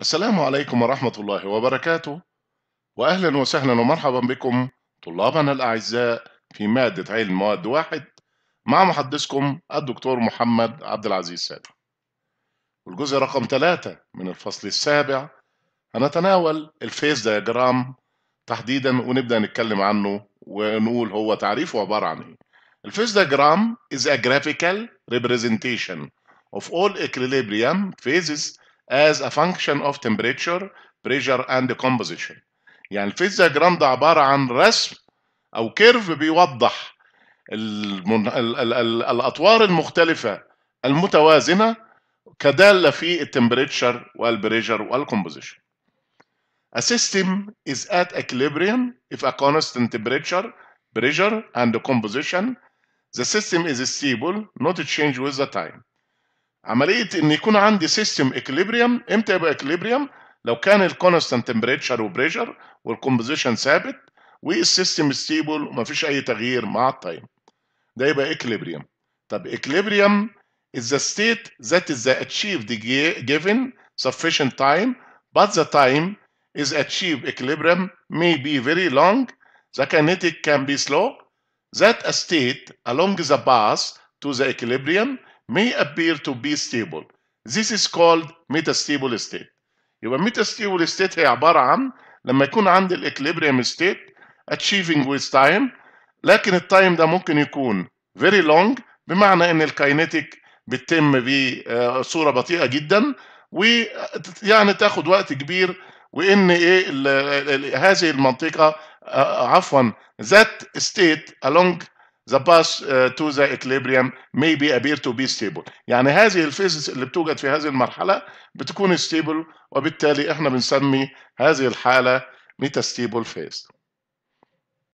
السلام عليكم ورحمة الله وبركاته وأهلا وسهلا ومرحبا بكم طلابنا الأعزاء في مادة علم مواد واحد مع محدثكم الدكتور محمد عبد العزيز سالم والجزء رقم ثلاثة من الفصل السابع هنتناول الفيز دياجرام تحديدا ونبدأ نتكلم عنه ونقول هو تعريفه عبارة عن إيه الفيز دياجرام is a graphical representation of all equilibrium phases as a function of temperature, pressure and composition. يعني الفيز ده عبارة عن رسم أو كيرف بيوضح المن... ال... ال... ال... الأطوار المختلفة المتوازنة كدالة في التمبريتشر والبريجر والكومبوزيشن. A system is at equilibrium if a constant temperature, pressure and composition. The system is stable, not change with the time. عمليه ان يكون عندي سيستم اكليبريم امتى يبقى اكليبريم لو كان الكونستانت تمبريتشر وبريشر والكومبوزيشن ثابت والسيستم ستيبل ومفيش اي تغيير مع التايم ده يبقى اكليبريم طب اكليبريم is the state that is achieved given sufficient time but the time is achieved equilibrium may be very long the kinetic can be slow that a state along the path to the equilibrium may appear to be stable. This is called metastable state. يبقى metastable state هي عبارة عن لما يكون عندي الإكليبريم state achieving with time لكن التايم ده ممكن يكون very long بمعنى إن الكينيتيك بتتم بصورة آه، بطيئة جدا ويعني تاخد وقت كبير وإن إيه هذه المنطقة آه، عفوا that state along the path uh, to the equilibrium may be appear to be stable يعني هذه الفيزز اللي بتوجد في هذه المرحله بتكون stable وبالتالي احنا بنسمي هذه الحاله metastable phase